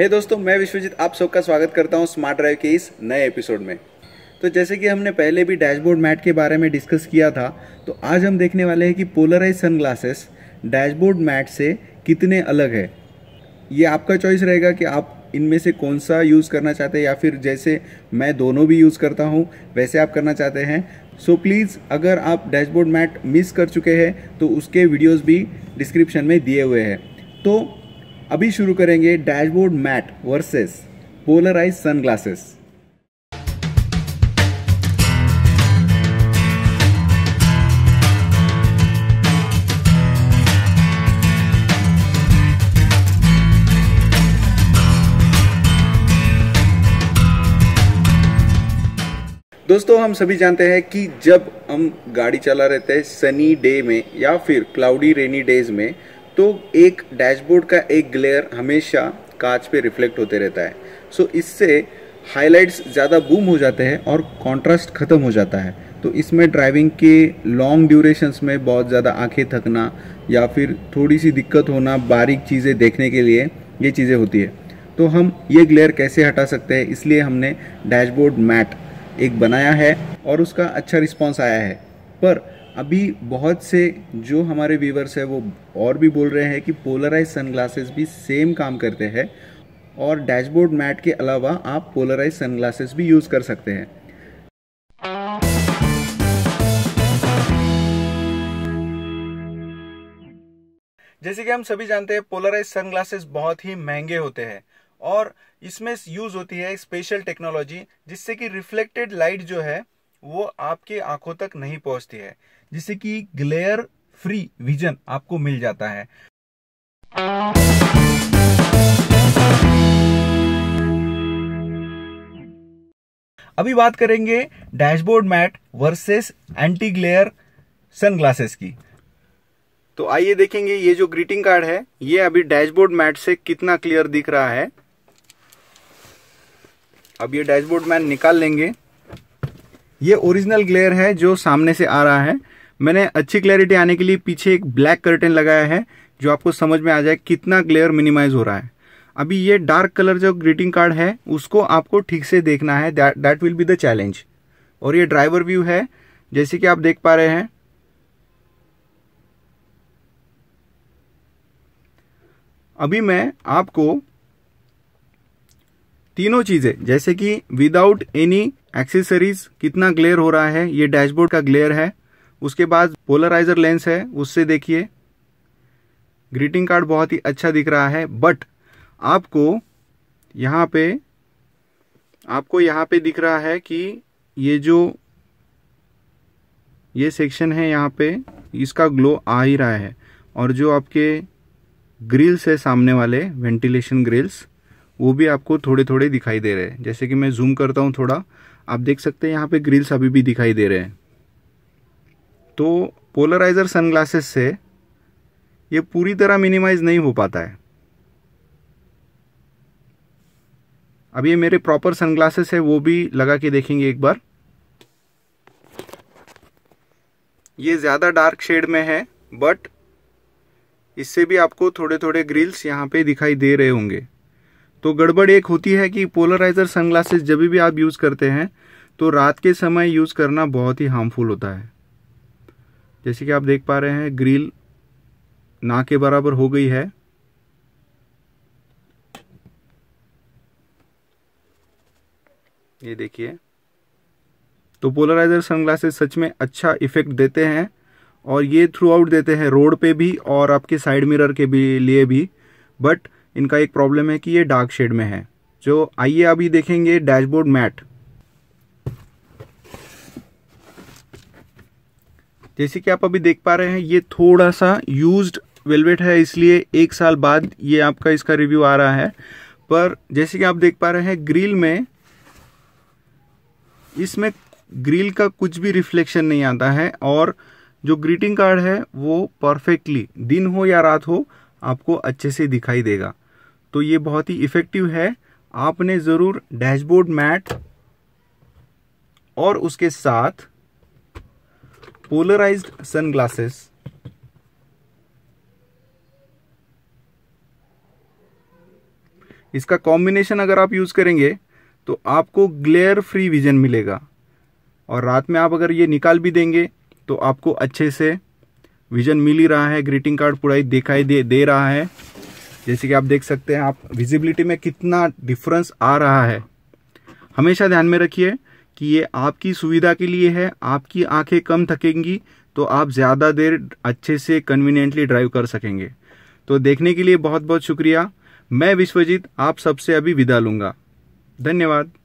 हे hey दोस्तों मैं विश्वजीत आप सबका स्वागत करता हूँ स्मार्ट ड्राइव के इस नए एपिसोड में तो जैसे कि हमने पहले भी डैशबोर्ड मैट के बारे में डिस्कस किया था तो आज हम देखने वाले हैं कि पोलराइज सनग्लासेस डैशबोर्ड मैट से कितने अलग है ये आपका चॉइस रहेगा कि आप इनमें से कौन सा यूज़ करना चाहते हैं या फिर जैसे मैं दोनों भी यूज़ करता हूँ वैसे आप करना चाहते हैं सो so प्लीज़ अगर आप डैशबोर्ड मैट मिस कर चुके हैं तो उसके वीडियोज़ भी डिस्क्रिप्शन में दिए हुए हैं तो अभी शुरू करेंगे dashboard mat versus polarize sunglasses दोस्तों हम सभी जानते हैं कि जब हम गाड़ी चला रहते हैं सनी डे में या फिर क्लाउडी रेनी डेज में तो एक डैशबोर्ड का एक ग्लेयर हमेशा कांच पे रिफ्लेक्ट होते रहता है सो so, इससे हाइलाइट्स ज़्यादा बूम हो जाते हैं और कॉन्ट्रास्ट ख़त्म हो जाता है तो इसमें ड्राइविंग के लॉन्ग ड्यूरेशंस में बहुत ज़्यादा आंखें थकना या फिर थोड़ी सी दिक्कत होना बारीक चीज़ें देखने के लिए ये चीज़ें होती है तो हम ये ग्लेयर कैसे हटा सकते हैं इसलिए हमने डैशबोर्ड मैट एक बनाया है और उसका अच्छा रिस्पॉन्स आया है पर अभी बहुत से जो हमारे व्यूवर्स है वो और भी बोल रहे हैं कि पोलराइज सनग्लासेस भी सेम काम करते हैं और डैशबोर्ड मैट के अलावा आप पोलराइज सनग्लासेस भी यूज़ कर सकते हैं जैसे कि हम सभी जानते हैं पोलराइज सनग्लासेस बहुत ही महंगे होते हैं और इसमें यूज होती है स्पेशल टेक्नोलॉजी जिससे कि रिफ्लेक्टेड लाइट जो है वो आपके आंखों तक नहीं पहुंचती है जिससे कि ग्लेयर फ्री विजन आपको मिल जाता है अभी बात करेंगे dashboard mat versus anti glare sunglasses की तो आइए देखेंगे ये जो ग्रीटिंग कार्ड है ये अभी डैशबोर्ड मैट से कितना क्लियर दिख रहा है अब ये डैशबोर्ड मैट निकाल लेंगे ये ओरिजिनल ग्लेयर है जो सामने से आ रहा है मैंने अच्छी क्लैरिटी आने के लिए पीछे एक ब्लैक कर्टन लगाया है जो आपको समझ में आ जाए कितना ग्लेयर मिनिमाइज हो रहा है अभी ये डार्क कलर जो ग्रीटिंग कार्ड है उसको आपको ठीक से देखना है that will be the challenge और ये ड्राइवर व्यू है जैसे कि आप देख पा रहे हैं अभी मैं आपको तीनों चीजें जैसे कि विदाउट एनी एक्सेसरीज कितना ग्लेयर हो रहा है ये डैशबोर्ड का ग्लेयर है उसके बाद पोलराइजर लेंस है उससे देखिए ग्रीटिंग कार्ड बहुत ही अच्छा दिख रहा है बट आपको यहाँ पे आपको यहाँ पे दिख रहा है कि ये जो ये सेक्शन है यहाँ पे इसका ग्लो आ ही रहा है और जो आपके ग्रिल्स है सामने वाले वेंटिलेशन ग्रिल्स वो भी आपको थोड़े थोड़े दिखाई दे रहे हैं जैसे कि मैं जूम करता हूँ थोड़ा आप देख सकते हैं यहाँ पे ग्रिल्स अभी भी दिखाई दे रहे हैं तो पोलराइज़र सनग्लासेस से ये पूरी तरह मिनिमाइज़ नहीं हो पाता है अब ये मेरे प्रॉपर सनग्लासेस है वो भी लगा के देखेंगे एक बार ये ज़्यादा डार्क शेड में है बट इससे भी आपको थोड़े थोड़े ग्रिल्स यहाँ पे दिखाई दे रहे होंगे तो गड़बड़ एक होती है कि पोलराइजर सनग्लासेस जब भी आप यूज़ करते हैं तो रात के समय यूज़ करना बहुत ही हार्मफुल होता है जैसे कि आप देख पा रहे हैं ग्रिल ना के बराबर हो गई है ये देखिए तो पोलराइजर सनग्लासेस सच में अच्छा इफेक्ट देते हैं और ये थ्रू आउट देते हैं रोड पे भी और आपके साइड मिरर के भी लिए भी बट इनका एक प्रॉब्लम है कि ये डार्क शेड में है जो आइए अभी देखेंगे डैशबोर्ड मैट जैसे कि आप अभी देख पा रहे हैं ये थोड़ा सा यूज्ड वेलवेट है इसलिए एक साल बाद ये आपका इसका रिव्यू आ रहा है पर जैसे कि आप देख पा रहे हैं ग्रिल में इसमें ग्रिल का कुछ भी रिफ्लेक्शन नहीं आता है और जो ग्रीटिंग कार्ड है वो परफेक्टली दिन हो या रात हो आपको अच्छे से दिखाई देगा तो ये बहुत ही इफेक्टिव है आपने ज़रूर डैशबोर्ड मैट और उसके साथ पोलराइज्ड सनग्लासेस इसका कॉम्बिनेशन अगर आप यूज़ करेंगे तो आपको ग्लेयर फ्री विजन मिलेगा और रात में आप अगर ये निकाल भी देंगे तो आपको अच्छे से विजन मिल ही रहा है ग्रीटिंग कार्ड पूरा ही दिखाई दे दे रहा है जैसे कि आप देख सकते हैं आप विजिबिलिटी में कितना डिफरेंस आ रहा है हमेशा ध्यान में रखिए कि ये आपकी सुविधा के लिए है आपकी आंखें कम थकेंगी तो आप ज़्यादा देर अच्छे से कन्वीनियंटली ड्राइव कर सकेंगे तो देखने के लिए बहुत बहुत शुक्रिया मैं विश्वजीत आप सबसे अभी विदा लूँगा धन्यवाद